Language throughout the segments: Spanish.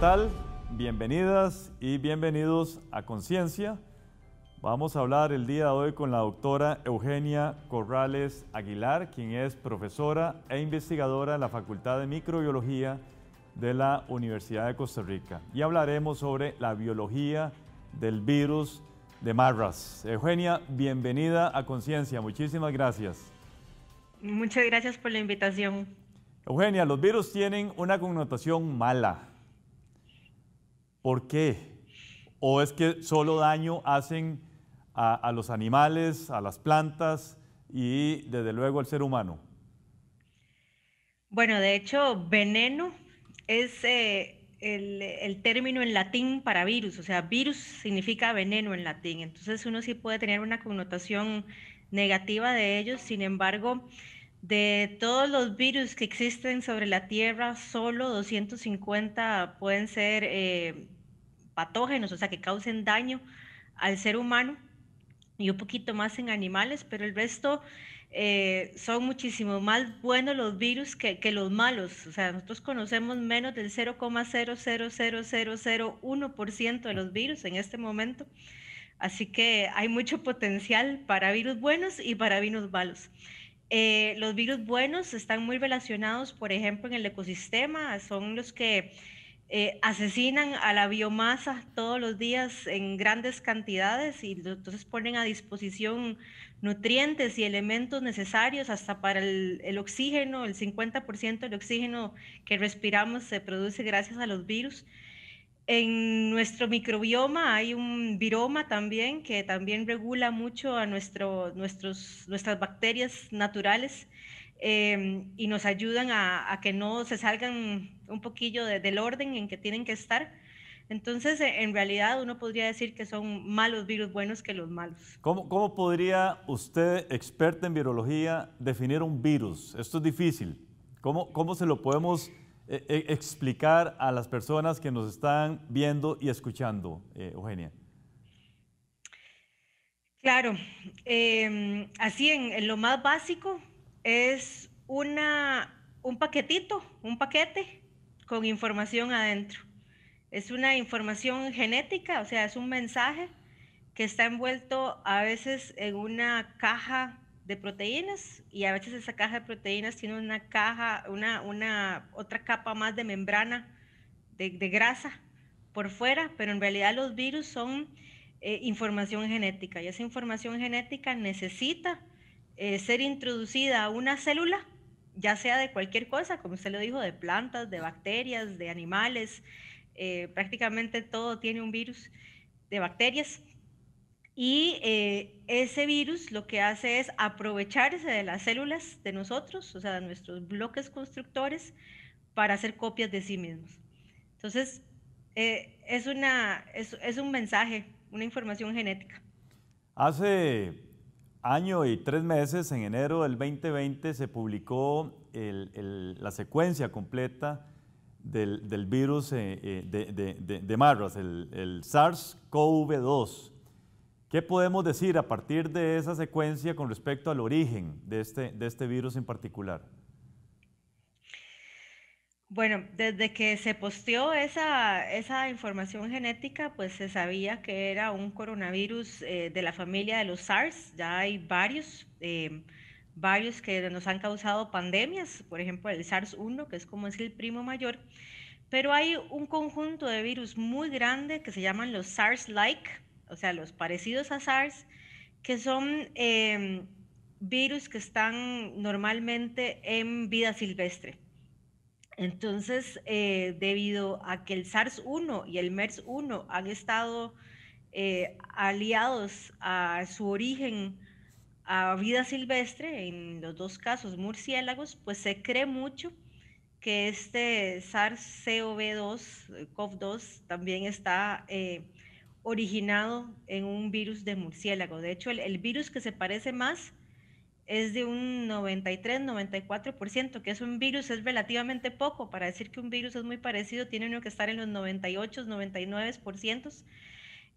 tal? Bienvenidas y bienvenidos a Conciencia. Vamos a hablar el día de hoy con la doctora Eugenia Corrales Aguilar, quien es profesora e investigadora en la Facultad de Microbiología de la Universidad de Costa Rica. Y hablaremos sobre la biología del virus de Marras. Eugenia, bienvenida a Conciencia. Muchísimas gracias. Muchas gracias por la invitación. Eugenia, los virus tienen una connotación mala ¿Por qué? ¿O es que solo daño hacen a, los animales, a las plantas y desde luego al ser humano? Bueno, de hecho, veneno es eh, el, término en latín para virus, o sea, virus significa veneno en latín, entonces uno sí puede tener una connotación negativa de ellos, sin embargo, de todos los virus que existen sobre la Tierra, solo 250 pueden ser eh, patógenos, o sea, que causen daño al ser humano y un poquito más en animales, pero el resto eh, son muchísimo más buenos los virus que, los malos. O sea, nosotros conocemos menos del 0,00001% de los virus en este momento. Así que hay mucho potencial para virus buenos y para virus malos. Eh, los virus buenos están muy relacionados, por ejemplo, en el ecosistema, son los que eh, asesinan a la biomasa todos los días en grandes cantidades y entonces ponen a disposición nutrientes y elementos necesarios hasta para el, oxígeno, el 50% del oxígeno que respiramos se produce gracias a los virus. En nuestro microbioma hay un viroma también que también regula mucho a nuestro, nuestros, nuestras bacterias naturales eh, y nos ayudan a, a que no se salgan un poquillo del orden en que tienen que estar. Entonces, e, en realidad uno podría decir que son malos virus buenos que los malos. ¿Cómo, cómo podría usted, experta en virología, definir un virus? Esto es difícil. ¿Cómo, cómo se lo podemos e, e, explicar a las personas que nos están viendo y escuchando, eh, Eugenia? Claro, em, así en, en, lo más básico es una, un paquetito, un paquete con información adentro. Es una información genética, o sea, es un mensaje que está envuelto a veces en una caja de proteínas y a veces esa caja de proteínas tiene una caja, una, una otra capa más de membrana de, grasa por fuera, pero en realidad los virus son eh, información genética y esa información genética necesita eh, ser introducida a una célula ya sea de cualquier cosa, como usted lo dijo, de plantas, de bacterias, de animales, eh, prácticamente todo tiene un virus de bacterias. Y eh, ese virus lo que hace es aprovecharse de las células de nosotros, o sea, de nuestros bloques constructores, para hacer copias de sí mismos. Entonces, eh, es, una, es, es un mensaje, una información genética. Hace Año y tres meses, en enero del 2020 se publicó la secuencia completa del, virus eh, eh, de, de, Marras, el, SARS-CoV-2. ¿Qué podemos decir a partir de esa secuencia con respecto al origen de este, de este virus en particular? Bueno, desde que se posteó esa, información genética, pues se sabía que era un coronavirus eh, de la familia de los SARS. Ya hay varios, eh, varios que nos han causado pandemias, por ejemplo el SARS-1, que es como es el primo mayor. Pero hay un conjunto de virus muy grande que se llaman los SARS-like, o sea, los parecidos a SARS, que son eh, virus que están normalmente en vida silvestre. Entonces, eh, debido a que el SARS-1 y el MERS-1 han estado eh, aliados a su origen a vida silvestre, en los dos casos murciélagos, pues se cree mucho que este SARS-CoV-2, CoV-2, también está eh, originado en un virus de murciélago. De hecho, el virus que se parece más es de un 93-94%, que es un virus, es relativamente poco. Para decir que un virus es muy parecido, tiene uno que estar en los 98-99%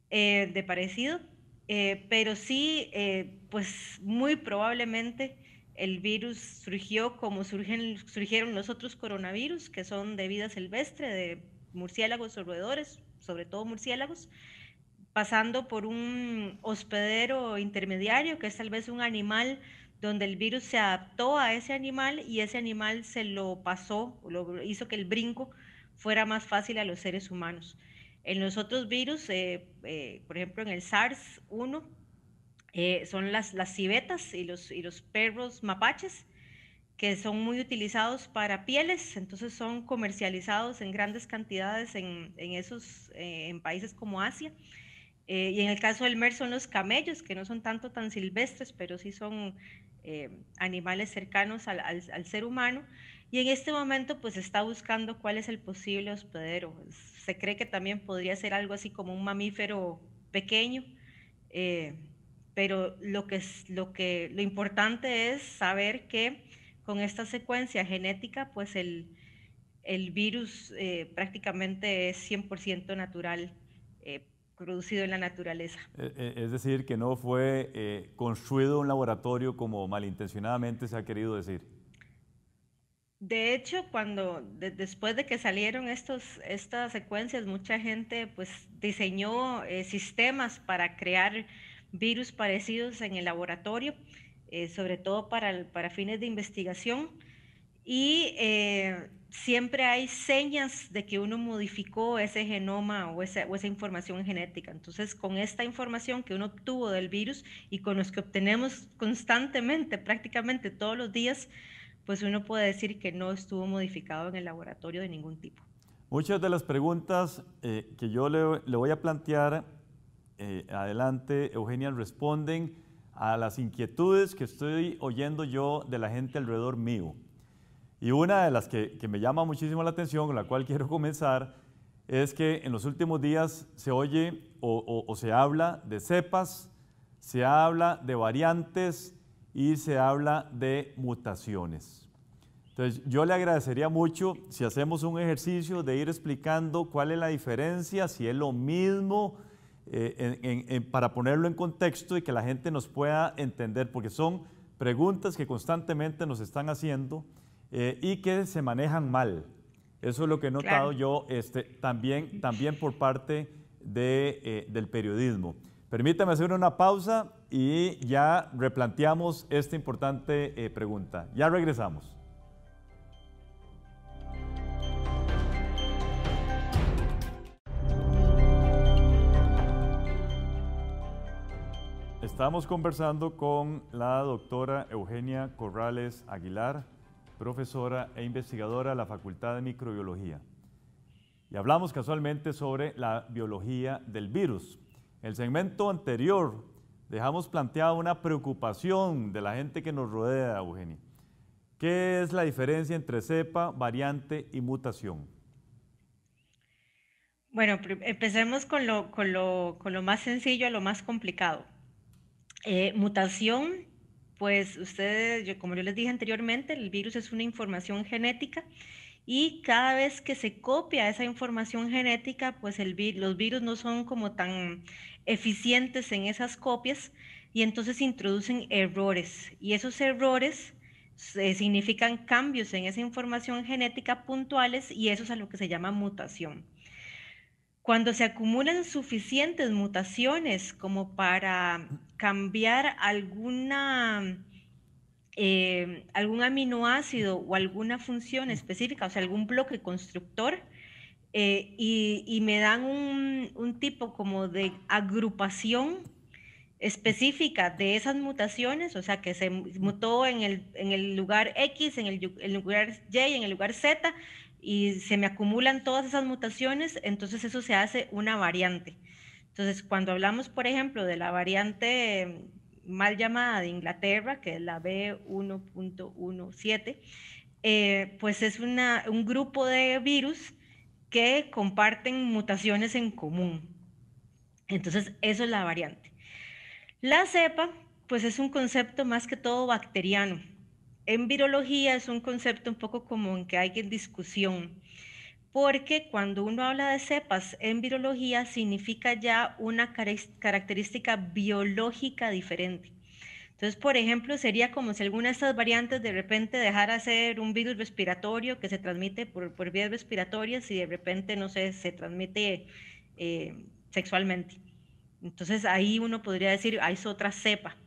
eh, de parecido. Eh, pero sí, eh, pues muy probablemente el virus surgió como surgen, surgieron los otros coronavirus, que son de vida silvestre, de murciélagos o roedores, sobre todo murciélagos, pasando por un hospedero intermediario, que es tal vez un animal donde el virus se adaptó a ese animal y ese animal se lo pasó, lo hizo que el brinco fuera más fácil a los seres humanos. En los otros virus, eh, eh, por ejemplo en el SARS-1, eh, son las, las civetas y los, perros mapaches, que son muy utilizados para pieles, entonces son comercializados en grandes cantidades en, esos, países como Asia. y en el caso del MERS son los camellos, que no son tanto tan silvestres, pero sí son eh, animales cercanos al, ser humano. Y en este momento pues está buscando cuál es el posible hospedero. Se cree que también podría ser algo así como un mamífero pequeño, eh, pero lo, que es, lo, que, lo importante es saber que con esta secuencia genética pues el, virus eh, prácticamente es 100% natural producido en la naturaleza. E, e, es decir, que no fue eh, construido un laboratorio como malintencionadamente se ha querido decir. De hecho, cuando después de que salieron estos, estas secuencias, mucha gente pues diseñó eh, sistemas para crear virus parecidos en el laboratorio, eh, sobre todo para, para, fines de investigación. Y siempre hay señas de que uno modificó ese genoma o esa, información genética. Entonces, con esta información que uno obtuvo del virus y con los que obtenemos constantemente, prácticamente todos los días, pues uno puede decir que no estuvo modificado en el laboratorio de ningún tipo. Muchas de las preguntas eh, que yo le, voy a plantear eh, adelante, Eugenia, responden a las inquietudes que estoy oyendo yo de la gente alrededor mío. Y una de las que, me llama muchísimo la atención, con la cual quiero comenzar, es que en los últimos días se oye o, se habla de cepas, se habla de variantes y se habla de mutaciones. Entonces, yo le agradecería mucho si hacemos un ejercicio de ir explicando cuál es la diferencia, si es lo mismo, eh, para ponerlo en contexto y que la gente nos pueda entender, porque son preguntas que constantemente nos están haciendo eh, y que se manejan mal. Eso es lo que he notado yo este, también, también por parte eh, del periodismo. Permítame hacer una pausa y ya replanteamos esta importante eh, pregunta. Ya regresamos. Estamos conversando con la doctora Eugenia Corrales Aguilar, profesora e investigadora de la Facultad de Microbiología. Y hablamos casualmente sobre la biología del virus. En el segmento anterior dejamos planteada una preocupación de la gente que nos rodea, Eugenia. ¿Qué es la diferencia entre cepa, variante y mutación? Bueno, empecemos con lo, más sencillo a lo más complicado. Eh, mutación pues ustedes, como yo les dije anteriormente, el virus es una información genética y cada vez que se copia esa información genética, pues los virus no son como tan eficientes en esas copias y entonces introducen errores y esos errores significan cambios en esa información genética puntuales y eso es a lo que se llama mutación. Cuando se acumulan suficientes mutaciones como para cambiar alguna, eh, algún aminoácido o alguna función mm. específica, o sea, algún bloque constructor, eh, y, me dan un, tipo como de agrupación específica de esas mutaciones, o sea, que se mm. mutó en el, lugar X, en el lugar Y, en el lugar Z, y se me acumulan todas esas mutaciones, entonces eso se hace una variante. Entonces, cuando hablamos, por ejemplo, de la variante mal llamada de Inglaterra, que es la B1.17, eh, pues es un grupo de virus que comparten mutaciones en común. Entonces, eso es la variante. La cepa, pues es un concepto más que todo bacteriano en virología es un concepto un poco común que hay en discusión, porque cuando uno habla de cepas en virología significa ya una característica biológica diferente. Entonces, por ejemplo, sería como si alguna de estas variantes de repente dejara ser un virus respiratorio que se transmite por, vías respiratorias y de repente, no sé, se transmite eh, sexualmente. Entonces ahí uno podría decir, hay ah, otra cepa.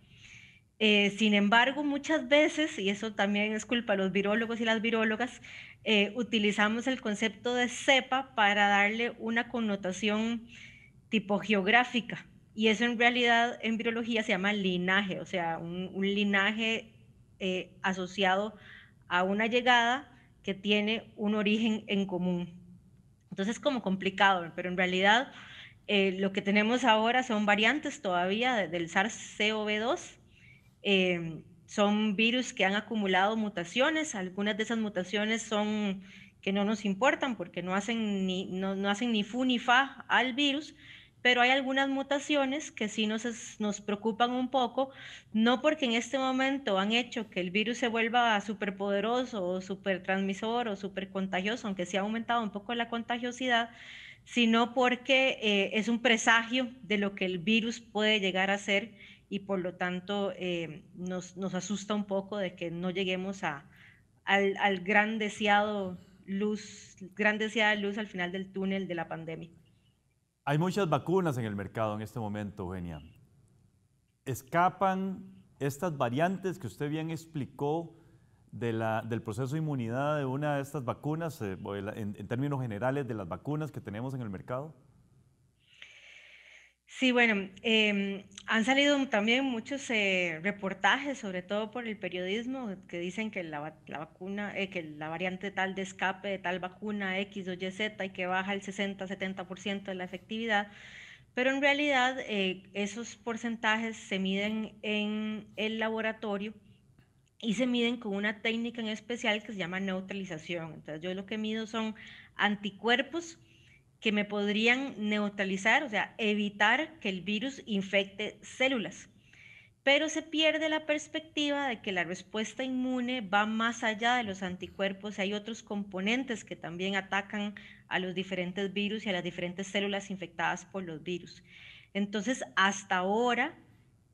Eh, sin embargo, muchas veces, y eso también es culpa de los virólogos y las virólogas, eh, utilizamos el concepto de cepa para darle una connotación tipo geográfica. Y eso en realidad en virología se llama linaje, o sea, un, linaje eh, asociado a una llegada que tiene un origen en común. Entonces, es como complicado, pero en realidad lo que tenemos ahora son variantes todavía del SARS-CoV-2 Em, son virus que han acumulado mutaciones, algunas de esas mutaciones son que no nos importan porque no hacen ni, no, hacen ni fu ni fa al virus, pero hay algunas mutaciones que sí nos, nos preocupan un poco, no porque en este momento han hecho que el virus se vuelva súper poderoso o transmisor o súper contagioso aunque sí ha aumentado un poco la contagiosidad, sino porque eh, es un presagio de lo que el virus puede llegar a ser y por lo tanto eh, nos, asusta un poco de que no lleguemos al, gran deseado luz, gran deseada luz al final del túnel de la pandemia. Hay muchas vacunas en el mercado en este momento, Eugenia. ¿Escapan estas variantes que usted bien explicó del proceso de inmunidad de una de estas vacunas, eh, en términos generales, de las vacunas que tenemos en el mercado? Sí, bueno, em, han salido también muchos eh, reportajes, sobre todo por el periodismo, que dicen que la, vacuna, eh, que la variante tal de escape de tal vacuna X o YZ y que baja el 60-70% de la efectividad, pero en realidad eh, esos porcentajes se miden en el laboratorio y se miden con una técnica en especial que se llama neutralización. Entonces yo lo que mido son anticuerpos que me podrían neutralizar, o sea, evitar que el virus infecte células. Pero se pierde la perspectiva de que la respuesta inmune va más allá de los anticuerpos, hay otros componentes que también atacan a los diferentes virus y a las diferentes células infectadas por los virus. Entonces, hasta ahora,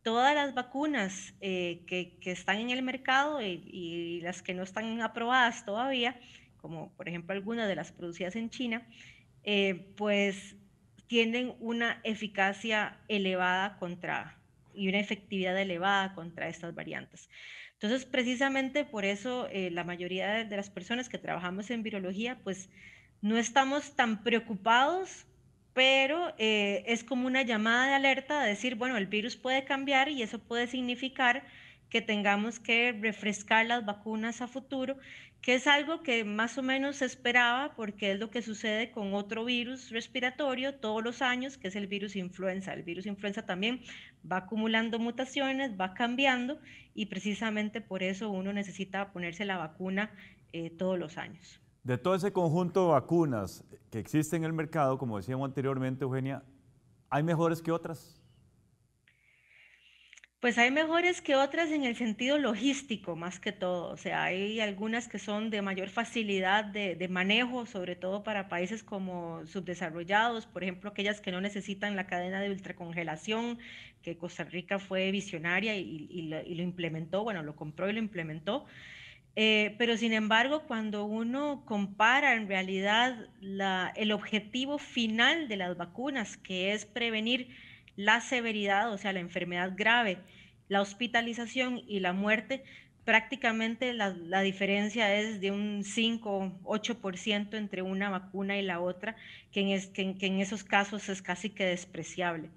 todas las vacunas eh, que, están en el mercado y, y las que no están aprobadas todavía, como por ejemplo algunas de las producidas en China, eh, pues tienen una eficacia elevada contra y una efectividad elevada contra estas variantes. Entonces, precisamente por eso eh, la mayoría de, las personas que trabajamos en virología, pues no estamos tan preocupados pero eh, es como una llamada de alerta a decir, bueno, el virus puede cambiar y eso puede significar que tengamos que refrescar las vacunas a futuro, que es algo que más o menos se esperaba porque es lo que sucede con otro virus respiratorio todos los años, que es el virus influenza. El virus influenza también va acumulando mutaciones, va cambiando y precisamente por eso uno necesita ponerse la vacuna eh, todos los años. De todo ese conjunto de vacunas que existe en el mercado, como decíamos anteriormente, Eugenia, ¿hay mejores que otras? Pues hay mejores que otras en el sentido logístico, más que todo. O sea, hay algunas que son de mayor facilidad de, manejo, sobre todo para países como subdesarrollados, por ejemplo, aquellas que no necesitan la cadena de ultracongelación, que Costa Rica fue visionaria y, lo, implementó, bueno, lo compró y lo implementó. Eh, pero sin embargo, cuando uno compara en realidad el objetivo final de las vacunas, que es prevenir la severidad, o sea, la enfermedad grave, la hospitalización y la muerte, prácticamente la, diferencia es de un 5 o 8% entre una vacuna y la otra, que en, es, en esos casos es casi que despreciable.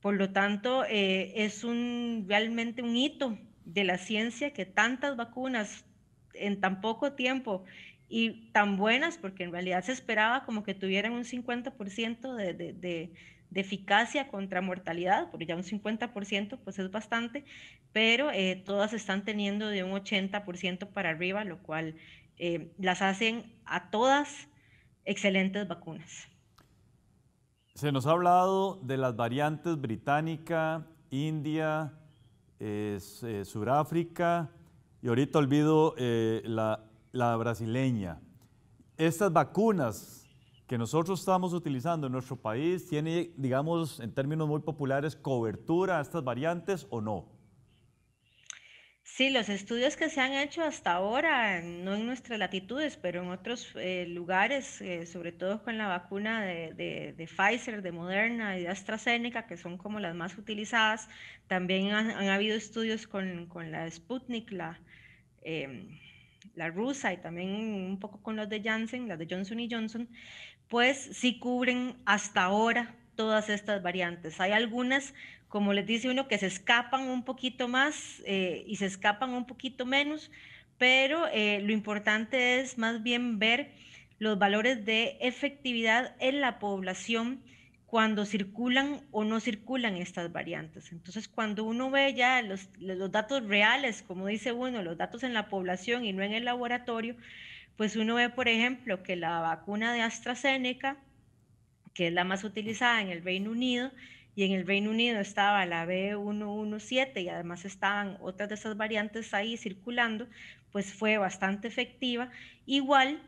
Por lo tanto, eh, es un, realmente un hito de la ciencia que tantas vacunas en tan poco tiempo y tan buenas, porque en realidad se esperaba como que tuvieran un 50% de, de, de, de eficacia contra mortalidad, porque ya un 50% pues es bastante, pero eh, todas están teniendo de un 80% para arriba, lo cual eh, las hacen a todas excelentes vacunas. Se nos ha hablado de las variantes británica, India, eh, Suráfrica y ahorita olvido la, la brasileña. Estas vacunas que nosotros estamos utilizando en nuestro país tiene, digamos, en términos muy populares, cobertura a estas variantes o no? Sí, los estudios que se han hecho hasta ahora, no en nuestras latitudes, pero en otros eh, lugares, eh, sobre todo con la vacuna de, de, de, Pfizer, de Moderna y de AstraZeneca, que son como las más utilizadas, también han, habido estudios con, con, la Sputnik, la, em, la rusa y también un poco con los de Janssen, las de Johnson y Johnson pues sí cubren hasta ahora todas estas variantes. Hay algunas, como les dice uno, que se escapan un poquito más eh, y se escapan un poquito menos, pero eh, lo importante es más bien ver los valores de efectividad en la población cuando circulan o no circulan estas variantes. Entonces, cuando uno ve ya los, los datos reales, como dice uno, los datos en la población y no en el laboratorio, pues uno ve, por ejemplo, que la vacuna de AstraZeneca, que es la más utilizada en el Reino Unido, y en el Reino Unido estaba la B117 y además estaban otras de esas variantes ahí circulando, pues fue bastante efectiva. Igual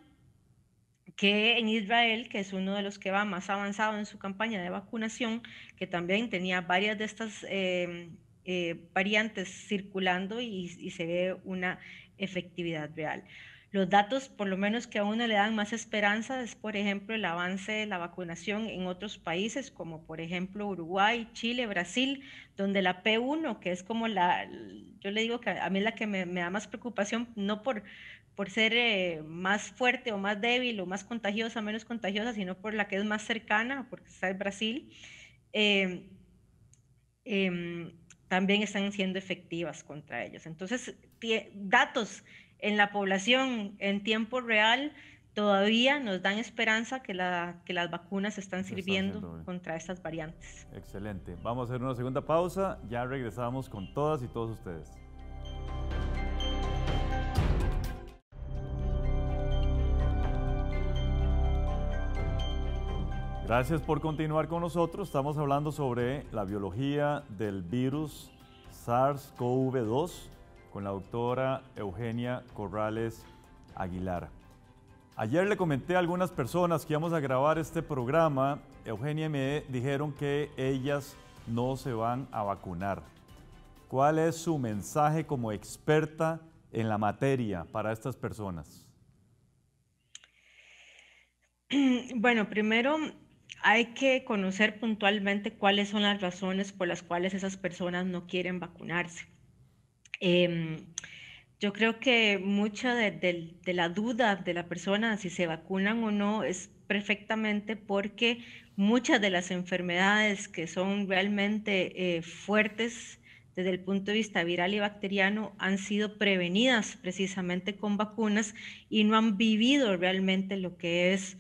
que en Israel, que es uno de los que va más avanzado en su campaña de vacunación, que también tenía varias de estas eh, eh, variantes circulando y se ve una efectividad real. Los datos, por lo menos que a uno le dan más esperanza, es por ejemplo el avance de la vacunación en otros países, como por ejemplo Uruguay, Chile, Brasil, donde la P1, que es como la, yo le digo que a mí es la que me, da más preocupación, no por, por ser eh, más fuerte o más débil o más contagiosa, menos contagiosa, sino por la que es más cercana, porque está en Brasil, em, em, también están siendo efectivas contra ellos. Entonces, datos en la población en tiempo real todavía nos dan esperanza que, las vacunas están sirviendo contra estas variantes. Excelente. Vamos a hacer una segunda pausa. Ya regresamos con todas y todos ustedes. Gracias por continuar con nosotros. Estamos hablando sobre la biología del virus SARS-CoV-2 con la doctora Eugenia Corrales Aguilar. Ayer le comenté a algunas personas que íbamos a grabar este programa. Eugenia me dijeron que ellas no se van a vacunar. ¿Cuál es su mensaje como experta en la materia para estas personas? Bueno, primero hay que conocer puntualmente cuáles son las razones por las cuales esas personas no quieren vacunarse. Em, yo creo que mucha de, la duda de la persona si se vacunan o no es perfectamente porque muchas de las enfermedades que son realmente eh, fuertes desde el punto de vista viral y bacteriano han sido prevenidas precisamente con vacunas y no han vivido realmente lo que es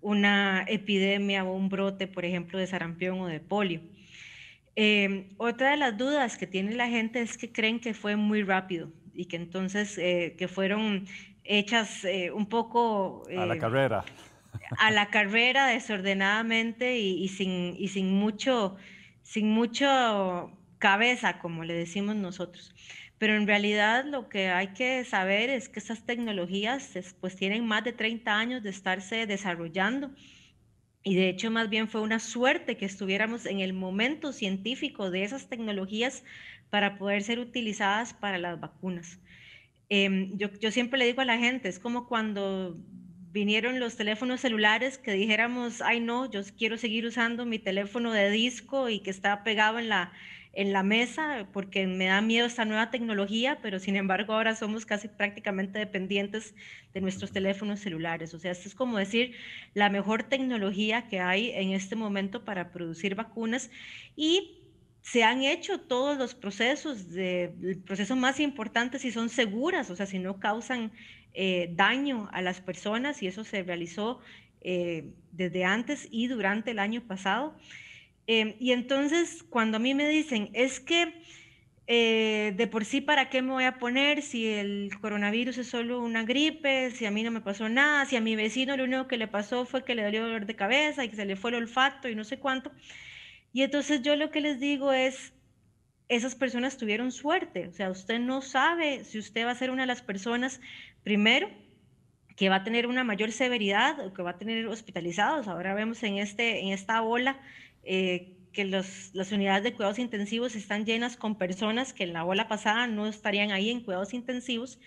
una epidemia o un brote, por ejemplo, de sarampión o de polio. Em, otra de las dudas que tiene la gente es que creen que fue muy rápido y que entonces eh, que fueron hechas eh, un poco... a la eh, carrera. A la carrera desordenadamente y, sin, y sin mucho, sin mucho cabeza, como le decimos nosotros. Pero en realidad lo que hay que saber es que esas tecnologías pues tienen más de 30 años de estarse desarrollando y de hecho, más bien fue una suerte que estuviéramos en el momento científico de esas tecnologías para poder ser utilizadas para las vacunas. Em, yo, yo, siempre le digo a la gente, es como cuando vinieron los teléfonos celulares que dijéramos, ay no, yo quiero seguir usando mi teléfono de disco y que está pegado en la, en la mesa porque me da miedo esta nueva tecnología, pero sin embargo ahora somos casi prácticamente dependientes de nuestros teléfonos celulares. O sea, esto es como decir la mejor tecnología que hay en este momento para producir vacunas y se han hecho todos los procesos, de, el proceso más importante si son seguras, o sea, si no causan eh, daño a las personas y eso se realizó eh, desde antes y durante el año pasado. Em, y entonces cuando a mí me dicen, es que eh, de por sí, ¿para qué me voy a poner si el coronavirus es solo una gripe, si a mí no me pasó nada, si a mi vecino lo único que le pasó fue que le dolió dolor de cabeza y que se le fue el olfato y no sé cuánto? Y entonces yo lo que les digo es, esas personas tuvieron suerte, o sea, usted no sabe si usted va a ser una de las personas, primero, que va a tener una mayor severidad o que va a tener hospitalizados. Ahora vemos en, este, en esta ola eh, que las unidades de cuidados intensivos están llenas con personas que en la ola pasada no estarían ahí en cuidados intensivos.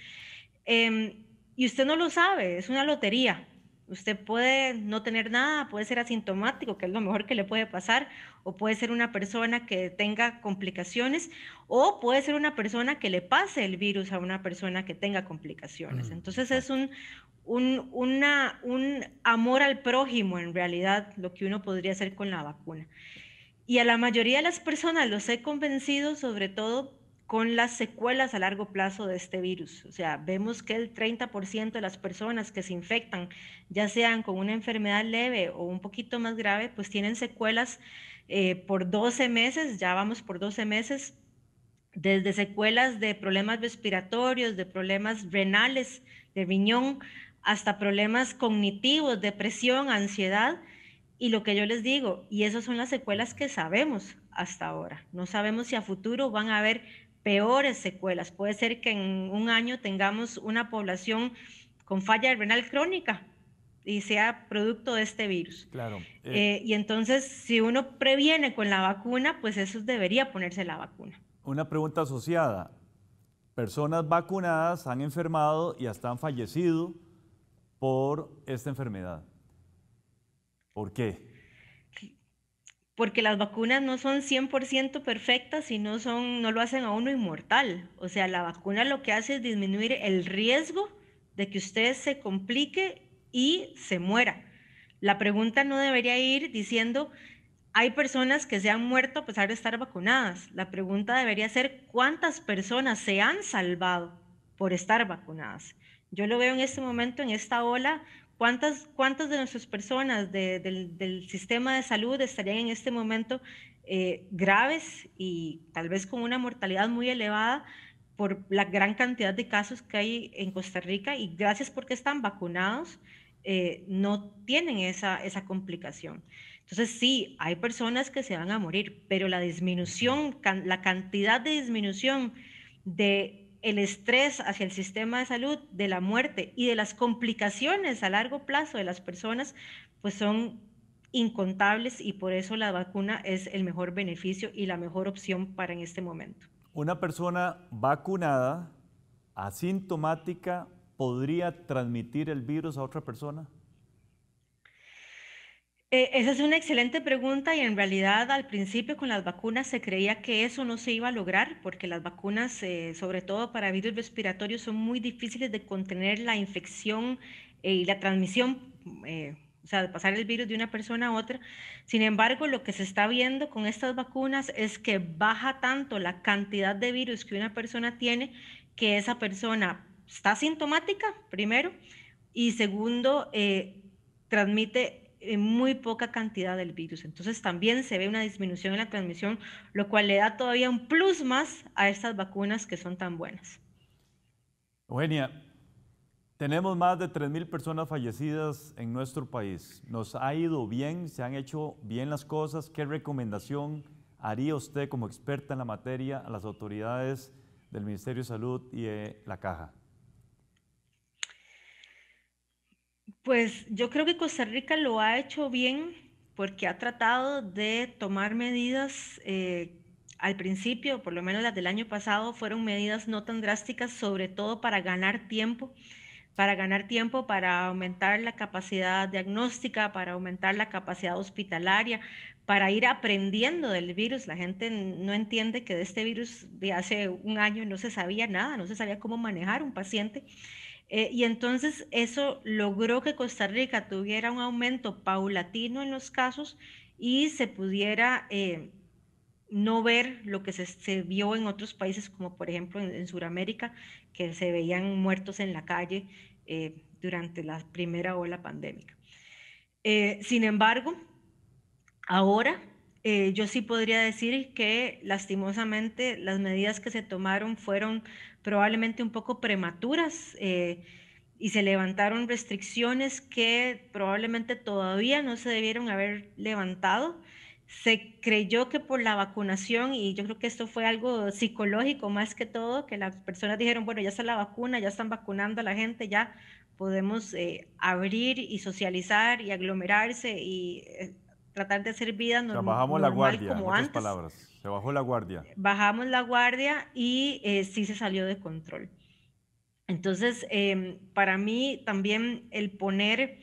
Em, y usted no lo sabe, es una lotería. Usted puede no tener nada, puede ser asintomático, que es lo mejor que le puede pasar, o puede ser una persona que tenga complicaciones, o puede ser una persona que le pase el virus a una persona que tenga complicaciones. Mm, Entonces es un, un, un amor al prójimo, en realidad, lo que uno podría hacer con la vacuna. Y a la mayoría de las personas los he convencido, sobre todo con las secuelas a largo plazo de este virus. O sea, vemos que el 30% de las personas que se infectan, ya sean con una enfermedad leve o un poquito más grave, pues tienen secuelas eh, por 12 meses, ya vamos por 12 meses, desde secuelas de problemas respiratorios, de problemas renales, de riñón, hasta problemas cognitivos, depresión, ansiedad. Y lo que yo les digo, y esas son las secuelas que sabemos hasta ahora. No sabemos si a futuro van a haber peores secuelas. Puede ser que en un año tengamos una población con falla renal crónica y sea producto de este virus. Claro. Eh. Eh, y entonces, si uno previene con la vacuna, pues eso debería ponerse la vacuna. Una pregunta asociada. Personas vacunadas han enfermado y hasta han fallecido por esta enfermedad. ¿Por qué? porque las vacunas no son 100% perfectas y no, son, no lo hacen a uno inmortal. O sea, la vacuna lo que hace es disminuir el riesgo de que usted se complique y se muera. La pregunta no debería ir diciendo, hay personas que se han muerto a pesar de estar vacunadas. La pregunta debería ser, ¿cuántas personas se han salvado por estar vacunadas? Yo lo veo en este momento, en esta ola, ¿Cuántas, cuántas de nuestras personas del, sistema de salud estarían en este momento eh, graves y tal vez con una mortalidad muy elevada por la gran cantidad de casos que hay en Costa Rica y gracias porque están vacunados, eh, no tienen esa, esa complicación. Entonces sí, hay personas que se van a morir, pero la disminución, la cantidad de disminución de el estrés hacia el sistema de salud, de la muerte y de las complicaciones a largo plazo de las personas, pues son incontables y por eso la vacuna es el mejor beneficio y la mejor opción para en este momento. Una persona vacunada, asintomática, podría transmitir el virus a otra persona? Eh, esa es una excelente pregunta y en realidad al principio con las vacunas se creía que eso no se iba a lograr porque las vacunas, eh, sobre todo para virus respiratorios, son muy difíciles de contener la infección eh, y la transmisión, o sea, de pasar el virus de una persona a otra. Sin embargo, lo que se está viendo con estas vacunas es que baja tanto la cantidad de virus que una persona tiene que esa persona está sintomática, primero, y segundo, transmite en muy poca cantidad del virus. Entonces también se ve una disminución en la transmisión, lo cual le da todavía un plus más a estas vacunas que son tan buenas. Eugenia, tenemos más de 3.000 personas fallecidas en nuestro país. ¿Nos ha ido bien? ¿Se han hecho bien las cosas? ¿Qué recomendación haría usted como experta en la materia a las autoridades del Ministerio de Salud y de la Caja? Pues yo creo que Costa Rica lo ha hecho bien porque ha tratado de tomar medidas eh, al principio, por lo menos las del año pasado, fueron medidas no tan drásticas, sobre todo para ganar tiempo, para ganar tiempo, para aumentar la capacidad diagnóstica, para aumentar la capacidad hospitalaria, para ir aprendiendo del virus. La gente no entiende que de este virus de hace un año no se sabía nada, no se sabía cómo manejar un paciente eh, y entonces eso logró que Costa Rica tuviera un aumento paulatino en los casos y se pudiera eh, no ver lo que se, vio en otros países, como por ejemplo en, Sudamérica, que se veían muertos en la calle eh, durante la primera ola pandémica. sin embargo, ahora yo sí podría decir que lastimosamente las medidas que se tomaron fueron probablemente un poco prematuras eh, y se levantaron restricciones que probablemente todavía no se debieron haber levantado. Se creyó que por la vacunación, y yo creo que esto fue algo psicológico más que todo, que las personas dijeron, bueno, ya está la vacuna, ya están vacunando a la gente, ya podemos eh, abrir y socializar y aglomerarse y eh, tratar de hacer vida bajamos la guardia, palabras. Se bajó la guardia. Bajamos la guardia y eh, sí se salió de control. Entonces, em, para mí también el poner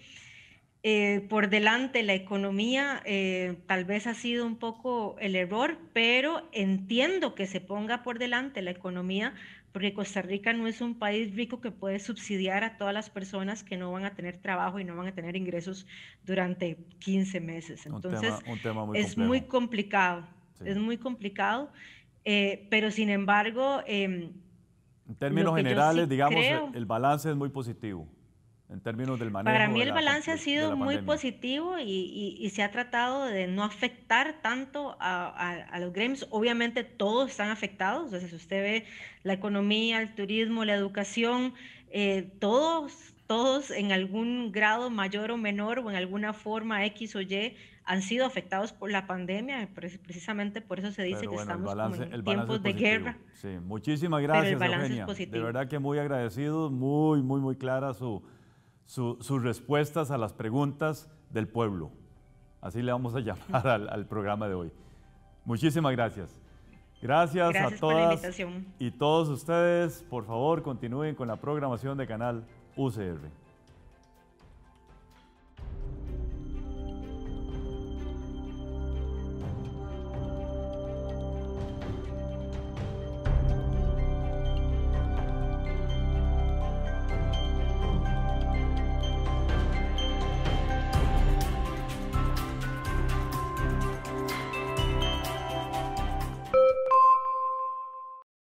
eh, por delante la economía eh, tal vez ha sido un poco el error, pero entiendo que se ponga por delante la economía porque Costa Rica no es un país rico que puede subsidiar a todas las personas que no van a tener trabajo y no van a tener ingresos durante 15 meses. Entonces, es muy complicado, es eh, muy complicado, pero sin embargo... Em, en términos generales, digamos, el balance es muy positivo en términos del manejo. Para mí el balance ha sido muy positivo y, se ha tratado de no afectar tanto a, los gremios. Obviamente todos están afectados, o si usted ve la economía, el turismo, la educación, eh, todos, todos en algún grado mayor o menor o en alguna forma X o Y han sido afectados por la pandemia, precisamente por eso se dice que estamos en tiempos de guerra. Sí, muchísimas gracias, De verdad que muy agradecido, muy, muy, muy clara su sus respuestas a las preguntas del pueblo. Así le vamos a llamar al, programa de hoy. Muchísimas gracias. Gracias, gracias a todas y todos ustedes. Por favor, continúen con la programación de Canal UCR.